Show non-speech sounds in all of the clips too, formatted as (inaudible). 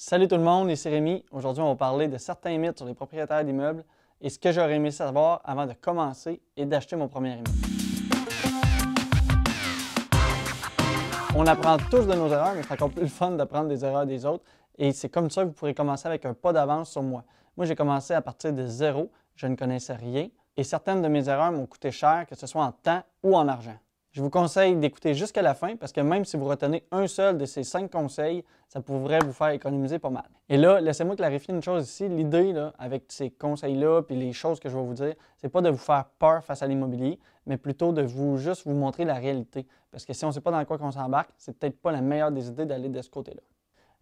Salut tout le monde, ici Rémi. Aujourd'hui, on va parler de certains mythes sur les propriétaires d'immeubles et ce que j'aurais aimé savoir avant de commencer et d'acheter mon premier immeuble. On apprend tous de nos erreurs, mais c'est encore plus le fun d'apprendre des erreurs des autres. Et c'est comme ça que vous pourrez commencer avec un pas d'avance sur moi. Moi, j'ai commencé à partir de zéro, je ne connaissais rien, et certaines de mes erreurs m'ont coûté cher, que ce soit en temps ou en argent. Je vous conseille d'écouter jusqu'à la fin parce que même si vous retenez un seul de ces cinq conseils, ça pourrait vous faire économiser pas mal. Et là, laissez-moi clarifier une chose ici. L'idée avec ces conseils-là puis les choses que je vais vous dire, c'est pas de vous faire peur face à l'immobilier, mais plutôt de vous juste vous montrer la réalité. Parce que si on ne sait pas dans quoi qu'on s'embarque, c'est peut-être pas la meilleure des idées d'aller de ce côté-là.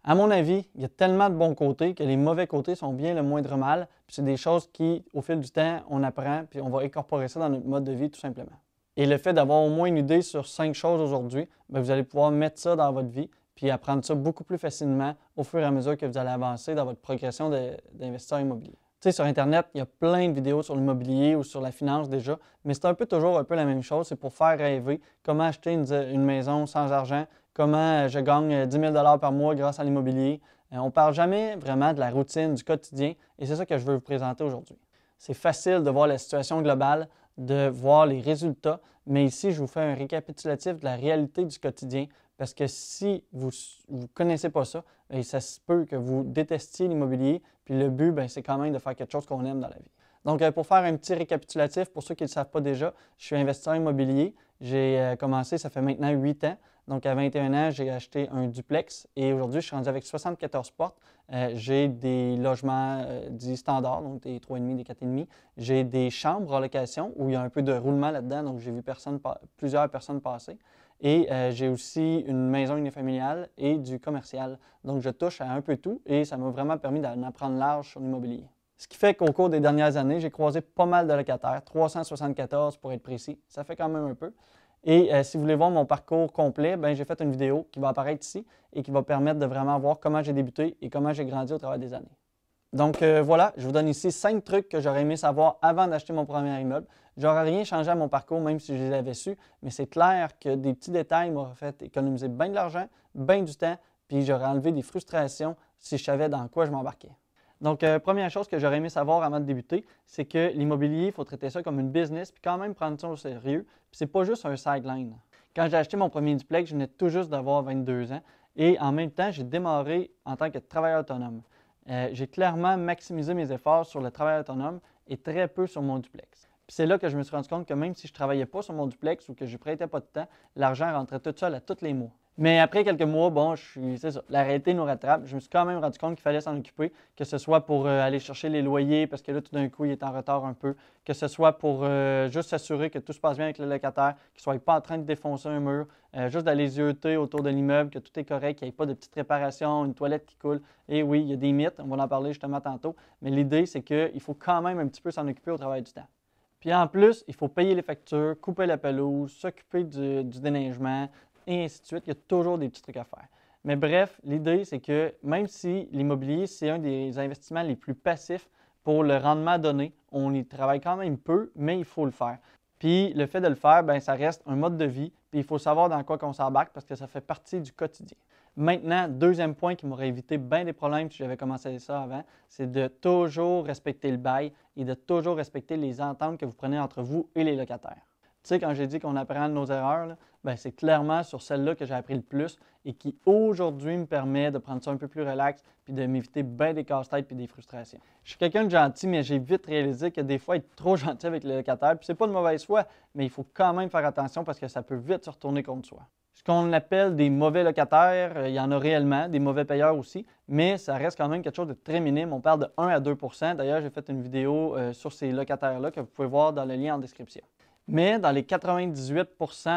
À mon avis, il y a tellement de bons côtés que les mauvais côtés sont bien le moindre mal. Puis c'est des choses qui, au fil du temps, on apprend puis on va incorporer ça dans notre mode de vie tout simplement. Et le fait d'avoir au moins une idée sur cinq choses aujourd'hui, ben, vous allez pouvoir mettre ça dans votre vie puis apprendre ça beaucoup plus facilement au fur et à mesure que vous allez avancer dans votre progression d'investisseur immobilier. Tu sais, sur Internet, il y a plein de vidéos sur l'immobilier ou sur la finance déjà, mais c'est un peu toujours un peu la même chose. C'est pour faire rêver comment acheter une, une, maison sans argent, comment euh, je gagne 10 euh, 000 par mois grâce à l'immobilier. Euh, on ne parle jamais vraiment de la routine, du quotidien, et c'est ça que je veux vous présenter aujourd'hui c'est facile de voir la situation globale, de voir les résultats, mais ici, je vous fais un récapitulatif de la réalité du quotidien parce que si vous ne connaissez pas ça, et ben, ça se peut que vous détestiez l'immobilier, puis le but, ben, c'est quand même de faire quelque chose qu'on aime dans la vie. Donc, euh, pour faire un petit récapitulatif, pour ceux qui ne le savent pas déjà, je suis investisseur immobilier. J'ai euh, commencé, ça fait maintenant huit ans. Donc, à 21 ans, j'ai acheté un duplex et aujourd'hui, je suis rendu avec 74 portes. Euh, j'ai des logements euh, dits standards, donc des 3,5, des 4,5. J'ai des chambres en location où il y a un peu de roulement là-dedans, donc j'ai vu plusieurs personnes passer. Et euh, j'ai aussi une maison unifamiliale et du commercial. Donc, je touche à un peu tout et ça m'a vraiment permis d'en apprendre large sur l'immobilier. Ce qui fait qu'au cours des dernières années, j'ai croisé pas mal de locataires, 374 pour être précis. Ça fait quand même un peu. Et euh, si vous voulez voir mon parcours complet, ben, j'ai fait une vidéo qui va apparaître ici et qui va permettre de vraiment voir comment j'ai débuté et comment j'ai grandi au travers des années. Donc euh, voilà, je vous donne ici cinq trucs que j'aurais aimé savoir avant d'acheter mon premier immeuble. J'aurais rien changé à mon parcours, même si je les avais su, mais c'est clair que des petits détails m'auraient fait économiser bien de l'argent, bien du temps, puis j'aurais enlevé des frustrations si je savais dans quoi je m'embarquais. Donc, euh, première chose que j'aurais aimé savoir avant de débuter, c'est que l'immobilier, il faut traiter ça comme une business, puis quand même prendre ça au sérieux. Puis n'est pas juste un sideline. Quand j'ai acheté mon premier duplex, je venais tout juste d'avoir 22 ans et en même temps, j'ai démarré en tant que travailleur autonome. Euh, j'ai clairement maximisé mes efforts sur le travail autonome et très peu sur mon duplex. C'est là que je me suis rendu compte que même si je travaillais pas sur mon duplex ou que je prêtais pas de temps, l'argent rentrait tout seul à tous les mois. Mais après quelques mois, bon, c'est ça, la réalité nous rattrape. Je me suis quand même rendu compte qu'il fallait s'en occuper, que ce soit pour euh, aller chercher les loyers, parce que là, tout d'un coup, il est en retard un peu, que ce soit pour euh, juste s'assurer que tout se passe bien avec le locataire, qu'il ne soit pas en train de défoncer un mur, euh, juste d'aller zioter autour de l'immeuble, que tout est correct, qu'il n'y ait pas de petites réparations, une toilette qui coule. Et oui, il y a des mythes, on va en parler justement tantôt, mais l'idée, c'est qu'il faut quand même un petit peu s'en occuper au travail du temps. Puis en plus, il faut payer les factures, couper la pelouse, s'occuper du, du déneigement, et ainsi de suite. Il y a toujours des petits trucs à faire. Mais bref, l'idée, c'est que même si l'immobilier, c'est un des investissements les plus passifs pour le rendement donné, on y travaille quand même peu, mais il faut le faire. Puis le fait de le faire, ben, ça reste un mode de vie, puis il faut savoir dans quoi qu'on s'embarque parce que ça fait partie du quotidien. Maintenant, deuxième point qui m'aurait évité bien des problèmes si j'avais commencé ça avant, c'est de toujours respecter le bail et de toujours respecter les ententes que vous prenez entre vous et les locataires. Tu sais, quand j'ai dit qu'on apprend de nos erreurs, là, ben, c'est clairement sur celle-là que j'ai appris le plus et qui aujourd'hui me permet de prendre ça un peu plus relax puis de m'éviter bien des casse-têtes puis des frustrations. Je suis quelqu'un de gentil, mais j'ai vite réalisé que des fois, être trop (laughs) gentil avec le locataire, puis c'est pas de mauvaise foi, mais il faut quand même faire attention parce que ça peut vite se retourner contre soi. Ce qu'on appelle des mauvais locataires, euh, il y en a réellement, des mauvais payeurs aussi, mais ça reste quand même quelque chose de très minime. On parle de 1 à 2 D'ailleurs, j'ai fait une vidéo euh, sur ces locataires-là que vous pouvez voir dans le lien en description. Mais dans les 98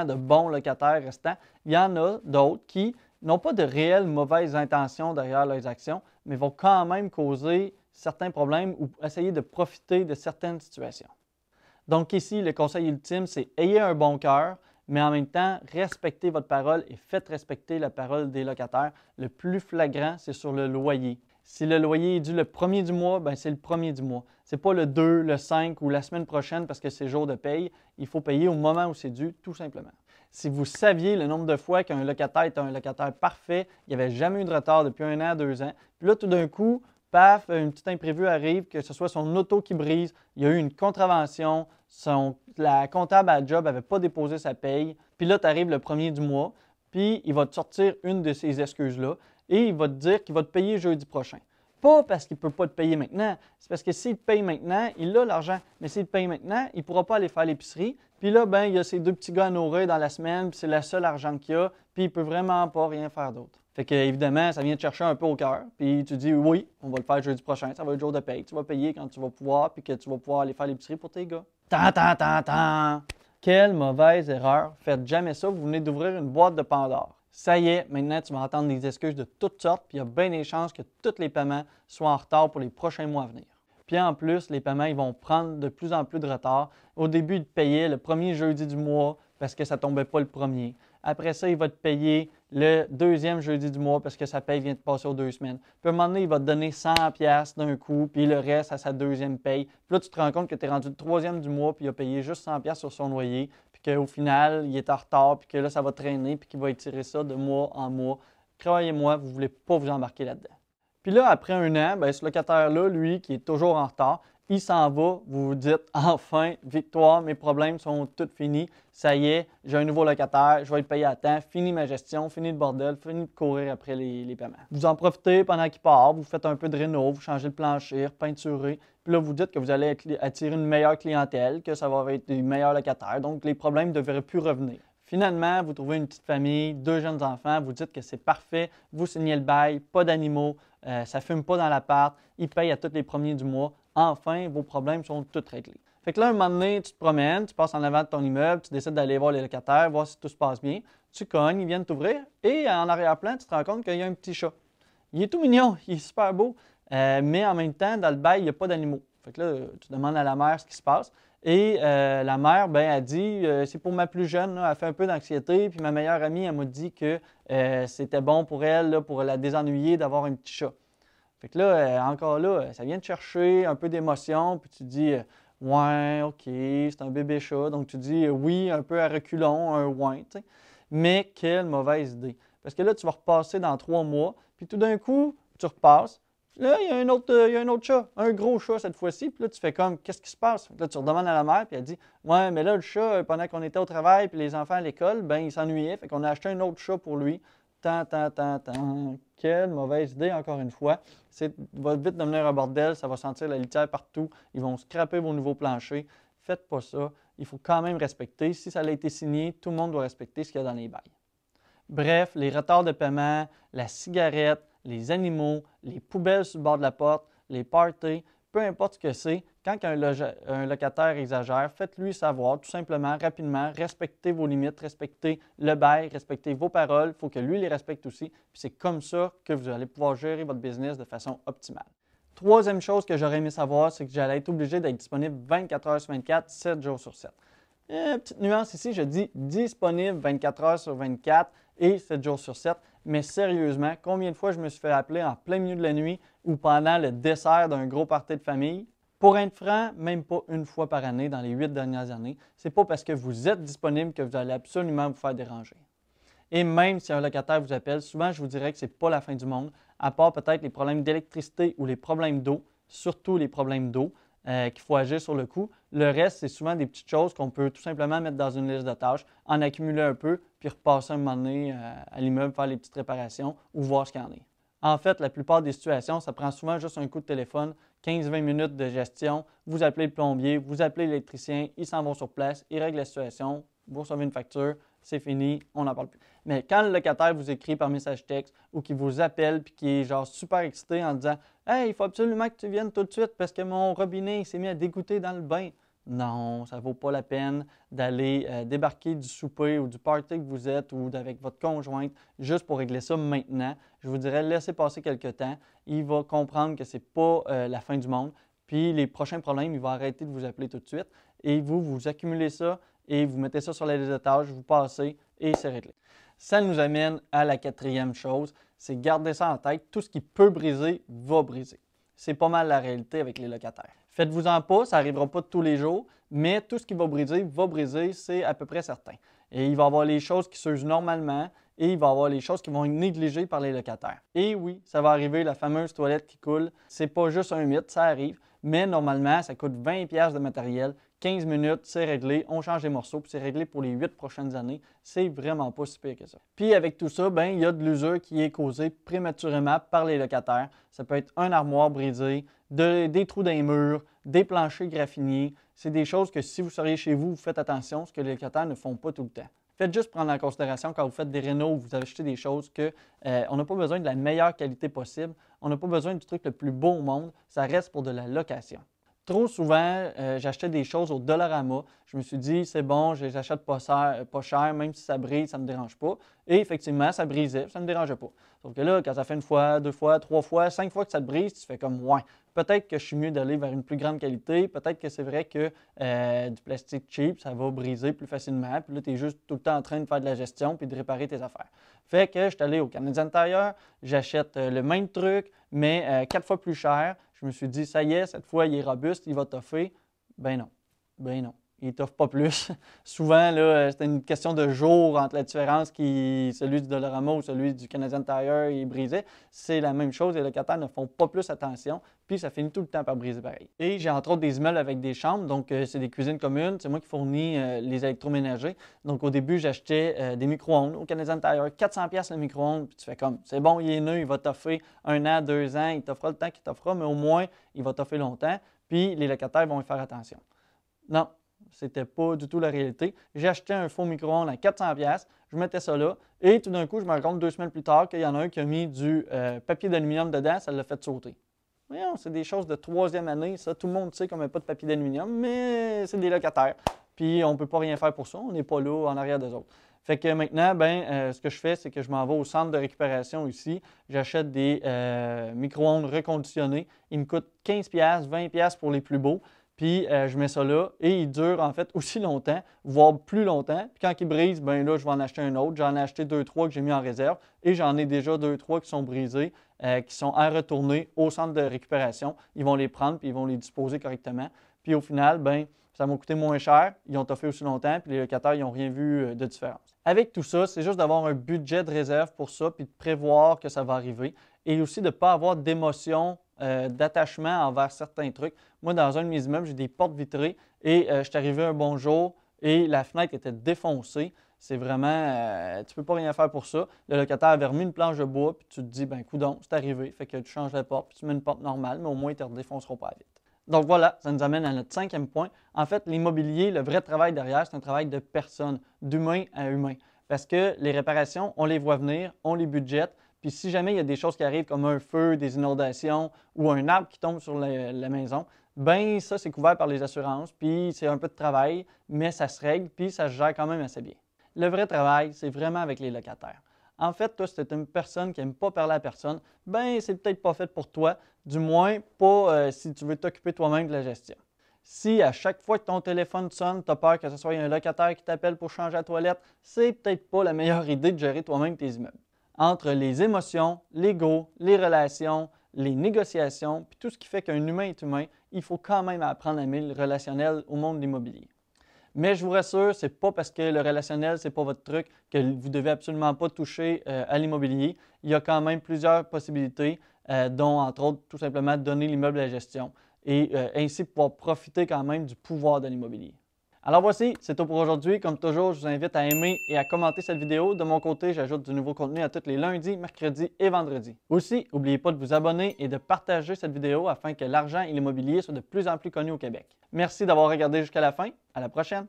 de bons locataires restants, il y en a d'autres qui n'ont pas de réelles mauvaises intentions derrière leurs actions, mais vont quand même causer certains problèmes ou essayer de profiter de certaines situations. Donc ici, le conseil ultime, c'est ayez un bon cœur, mais en même temps, respectez votre parole et faites respecter la parole des locataires. Le plus flagrant, c'est sur le loyer. Si le loyer est dû le premier du mois, ben c'est le premier du mois. Ce n'est pas le 2, le 5 ou la semaine prochaine parce que c'est jour de paye. Il faut payer au moment où c'est dû, tout simplement. Si vous saviez le nombre de fois qu'un locataire est un locataire parfait, il n'y avait jamais eu de retard depuis un an, deux ans, puis là, tout d'un coup, paf, une petite imprévue arrive, que ce soit son auto qui brise, il y a eu une contravention, la comptable à job n'avait pas déposé sa paye, puis là, tu arrives le premier du mois, puis il va te sortir une de ces excuses-là et il va te dire qu'il va te payer jeudi prochain. Pas parce qu'il ne peut pas te payer maintenant, c'est parce que s'il te paye maintenant, il a l'argent. Mais s'il te paye maintenant, il ne pourra pas aller faire l'épicerie. Puis là, ben, il y a ces deux petits gars à nourrir dans la semaine, puis c'est le seul argent qu'il a, puis il peut vraiment pas rien faire d'autre. Fait que, évidemment, ça vient te chercher un peu au cœur. Puis tu dis, oui, on va le faire jeudi prochain, ça va être jour de paye. Tu vas payer quand tu vas pouvoir, puis que tu vas pouvoir aller faire l'épicerie pour tes gars. Tant, tant, tant, tant. Quelle mauvaise erreur. Faites jamais ça, vous venez d'ouvrir une boîte de Pandore. Ça y est, maintenant tu vas entendre des excuses de toutes sortes, puis il y a bien des chances que tous les paiements soient en retard pour les prochains mois à venir. Puis en plus, les paiements ils vont prendre de plus en plus de retard. Au début, il te payait le premier jeudi du mois parce que ça ne tombait pas le premier. Après ça, il va te payer le deuxième jeudi du mois parce que sa paye vient de passer aux deux semaines. Puis à un moment donné, il va te donner 100 pièces d'un coup, puis le reste à sa deuxième paye. Puis là, tu te rends compte que tu es rendu le troisième du mois, puis il a payé juste 100 pièces sur son loyer qu'au final, il est en retard, puis que là, ça va traîner, puis qu'il va étirer ça de mois en mois. Croyez-moi, vous ne voulez pas vous embarquer là-dedans. Puis là, après un an, ben, ce locataire-là, lui, qui est toujours en retard, il s'en va, vous vous dites (laughs) enfin, victoire, mes problèmes sont tous finis, ça y est, j'ai un nouveau locataire, je vais le payer à temps, fini ma gestion, fini le bordel, fini de courir après les, les paiements. Vous en profitez pendant qu'il part, vous faites un peu de réno, vous changez le plancher, peinturez, Là, vous dites que vous allez attirer une meilleure clientèle, que ça va être des meilleurs locataires, donc les problèmes ne devraient plus revenir. Finalement, vous trouvez une petite famille, deux jeunes enfants, vous dites que c'est parfait, vous signez le bail, pas d'animaux, euh, ça ne fume pas dans l'appart, ils payent à tous les premiers du mois. Enfin, vos problèmes sont tous réglés. Fait que là, un moment donné, tu te promènes, tu passes en avant de ton immeuble, tu décides d'aller voir les locataires, voir si tout se passe bien. Tu cognes, ils viennent t'ouvrir et en arrière-plan, tu te rends compte qu'il y a un petit chat. Il est tout mignon, il est super beau. Euh, mais en même temps, dans le bail, il n'y a pas d'animaux. Fait que là, tu demandes à la mère ce qui se passe. Et euh, la mère, ben, a dit, euh, c'est pour ma plus jeune, là, elle fait un peu d'anxiété. Puis ma meilleure amie, elle m'a dit que c'était bon pour elle, pour la désennuyer, d'avoir un petit chat. Fait que là, encore là, ça vient de chercher un peu d'émotion. Puis tu dis, ouais, OK, c'est un bébé chat. Donc tu dis, oui, un peu à reculons, un ouin. Mais quelle mauvaise idée. Parce que là, tu vas repasser dans trois mois. Puis tout d'un coup, tu repasses. Là, il y, a un autre, euh, il y a un autre chat, un gros chat cette fois-ci. Puis là, tu fais comme, qu'est-ce qui se passe? Là, tu redemandes à la mère, puis elle dit, ouais, mais là, le chat, euh, pendant qu'on était au travail, puis les enfants à l'école, ben, il s'ennuyait. Fait qu'on a acheté un autre chat pour lui. Tant, tant, tant, tant. Quelle mauvaise idée, encore une fois. C'est va vite devenir un bordel, ça va sentir la litière partout. Ils vont scraper vos nouveaux planchers. Faites pas ça. Il faut quand même respecter. Si ça a été signé, tout le monde doit respecter ce qu'il y a dans les bails. Bref, les retards de paiement, la cigarette, les animaux, les poubelles sur le bord de la porte, les parties, peu importe ce que c'est, quand un, locataire exagère, faites-lui savoir tout simplement, rapidement, respectez vos limites, respectez le bail, respectez vos paroles, il faut que lui les respecte aussi, puis c'est comme ça que vous allez pouvoir gérer votre business de façon optimale. Troisième chose que j'aurais aimé savoir, c'est que j'allais être obligé d'être disponible 24 heures sur 24, 7 jours sur 7. Et euh, petite nuance ici, je dis disponible 24 heures sur 24 et 7 jours sur 7 mais sérieusement, combien de fois je me suis fait appeler en plein milieu de la nuit ou pendant le dessert d'un gros party de famille? Pour être franc, même pas une fois par année dans les huit dernières années. C'est pas parce que vous êtes disponible que vous allez absolument vous faire déranger. Et même si un locataire vous appelle, souvent je vous dirais que ce n'est pas la fin du monde, à part peut-être les problèmes d'électricité ou les problèmes d'eau, surtout les problèmes d'eau. Euh, qu'il faut agir sur le coup. Le reste, c'est souvent des petites choses qu'on peut tout simplement mettre dans une liste de tâches, en accumuler un peu, puis repasser un moment donné euh, à l'immeuble, faire les petites réparations ou voir ce qu'il y en est. En fait, la plupart des situations, ça prend souvent juste un coup de téléphone, 15-20 minutes de gestion. Vous appelez le plombier, vous appelez l'électricien, ils s'en vont sur place, ils règlent la situation, vous recevez une facture, c'est fini, on n'en parle plus. Mais quand le locataire vous écrit par message texte ou qu'il vous appelle puis qui est genre super excité en disant Hey, il faut absolument que tu viennes tout de suite parce que mon robinet s'est mis à dégoûter dans le bain. Non, ça ne vaut pas la peine d'aller euh, débarquer du souper ou du party que vous êtes ou avec votre conjointe juste pour régler ça maintenant. Je vous dirais, laissez passer quelques temps. Il va comprendre que ce n'est pas euh, la fin du monde. Puis les prochains problèmes, il va arrêter de vous appeler tout de suite. Et vous, vous accumulez ça et vous mettez ça sur les liste de vous passez et c'est réglé. Ça nous amène à la quatrième chose, c'est garder ça en tête. Tout ce qui peut briser va briser. C'est pas mal la réalité avec les locataires. Faites-vous en pas, ça n'arrivera pas tous les jours, mais tout ce qui va briser va briser, c'est à peu près certain. Et il va y avoir les choses qui se usent normalement et il va y avoir les choses qui vont être négligées par les locataires. Et oui, ça va arriver, la fameuse toilette qui coule. C'est pas juste un mythe, ça arrive mais normalement, ça coûte 20$ de matériel, 15 minutes, c'est réglé, on change les morceaux, puis c'est réglé pour les 8 prochaines années. C'est vraiment pas si pire que ça. Puis avec tout ça, ben, il y a de l'usure qui est causée prématurément par les locataires. Ça peut être un armoire brisé, des trous dans les murs, des planchers graffiniers. C'est des choses que si vous seriez chez vous, vous faites attention, ce que les locataires ne font pas tout le temps faites juste prendre en considération quand vous faites des rénaux, vous achetez des choses que euh, on n'a pas besoin de la meilleure qualité possible, on n'a pas besoin du truc le plus beau au monde, ça reste pour de la location trop souvent, euh, j'achetais des choses au Dollarama. Je me suis dit, c'est bon, je les achète pas cher, pas cher, même si ça brise, ça ne me dérange pas. Et effectivement, ça brisait, ça ne me dérangeait pas. Sauf que là, quand ça fait une fois, deux fois, trois fois, cinq fois que ça te brise, tu fais comme, ouais, peut-être que je suis mieux d'aller vers une plus grande qualité. Peut-être que c'est vrai que euh, du plastique cheap, ça va briser plus facilement. Puis là, tu es juste tout le temps en train de faire de la gestion puis de réparer tes affaires. Fait que je suis allé au Canadian Tire, j'achète euh, le même truc, mais euh, quatre fois plus cher. Je me suis dit, ça y est, cette fois, il est robuste, il va toffer. Ben non, ben non, il toffe pas plus. (laughs) Souvent, là, euh, c'était une question de jour entre la différence qui, celui du Dollarama ou celui du Canadian Tire est brisé. C'est la même chose, les locataires ne font pas plus attention. Puis ça finit tout le temps par briser pareil. Et j'ai entre autres des immeubles avec des chambres, donc euh, c'est des cuisines communes. C'est moi qui fournis euh, les électroménagers. Donc au début, j'achetais euh, des micro-ondes au Canadien Tire, 400$ le micro-ondes. Puis tu fais comme, c'est bon, il est neuf, il va t'offrir un an, deux ans, il t'offrira le temps qu'il t'offrira, mais au moins, il va t'offrir longtemps. Puis les locataires vont y faire attention. Non, c'était pas du tout la réalité. J'ai acheté un faux micro-ondes à 400$, je mettais ça là, et tout d'un coup, je me rends compte deux semaines plus tard qu'il y en a un qui a mis du papier d'aluminium dedans, ça l'a fait sauter c'est des choses de troisième année, ça, tout le monde sait qu'on met pas de papier d'aluminium, mais c'est des locataires. Puis on peut pas rien faire pour ça, on n'est pas là en arrière des autres. Fait que maintenant, ben, euh, ce que je fais, c'est que je m'en vais au centre de récupération ici. J'achète des euh, micro-ondes reconditionnés. Ils me coûtent 15$, 20$ pour les plus beaux. Puis euh, je mets ça là et ils durent en fait aussi longtemps, voire plus longtemps. Puis quand ils brisent, ben là, je vais en acheter un autre. J'en ai acheté deux, trois que j'ai mis en réserve et j'en ai déjà deux, trois qui sont brisés. Euh, qui sont à retourner au centre de récupération. Ils vont les prendre puis ils vont les disposer correctement. Puis au final, ben, ça m'a coûté moins cher, ils ont toffé aussi longtemps, puis les locataires, ils n'ont rien vu euh, de différence. Avec tout ça, c'est juste d'avoir un budget de réserve pour ça, puis de prévoir que ça va arriver, et aussi de ne pas avoir d'émotion, euh, d'attachement envers certains trucs. Moi, dans un de mes immeubles, j'ai des portes vitrées, et je suis arrivé un bon jour, et la fenêtre était défoncée c'est vraiment, tu euh, tu peux pas rien faire pour ça. Le locataire avait remis une planche de bois, puis tu te dis, ben, coudon, c'est arrivé, fait que tu changes la porte, puis tu mets une porte normale, mais au moins, ils te redéfonceront pas vite. Donc voilà, ça nous amène à notre cinquième point. En fait, l'immobilier, le vrai travail derrière, c'est un travail de personne, d'humain à humain. Parce que les réparations, on les voit venir, on les budgète, puis si jamais il y a des choses qui arrivent comme un feu, des inondations ou un arbre qui tombe sur la, maison, ben ça c'est couvert par les assurances, puis c'est un peu de travail, mais ça se règle, puis ça se gère quand même assez bien. Le vrai travail, c'est vraiment avec les locataires. En fait, toi, si tu es une personne qui n'aime pas parler à personne, ben c'est peut-être pas fait pour toi, du moins pas euh, si tu veux t'occuper toi-même de la gestion. Si à chaque fois que ton téléphone sonne, tu as peur que ce soit un locataire qui t'appelle pour changer la toilette, c'est peut-être pas la meilleure (laughs) idée de gérer toi-même tes immeubles. Entre les émotions, l'ego, les relations, les négociations, puis tout ce qui fait qu'un humain est humain, il faut quand même apprendre à aimer le relationnel au monde de l'immobilier. Mais je vous rassure, ce c'est pas parce que le relationnel, c'est pas votre truc que vous devez absolument pas toucher euh, à l'immobilier. Il y a quand même plusieurs possibilités, euh, dont entre autres tout simplement donner l'immeuble à la gestion et euh, ainsi pouvoir profiter quand même du pouvoir de l'immobilier. Alors voici, c'est tout pour aujourd'hui. Comme toujours, je vous invite à aimer et à commenter cette vidéo. De mon côté, j'ajoute du nouveau contenu à tous les lundis, mercredis et vendredis. Aussi, n'oubliez pas de vous abonner et de partager cette vidéo afin que l'argent et l'immobilier soient de plus en plus connus au Québec. Merci d'avoir regardé jusqu'à la fin. À la prochaine!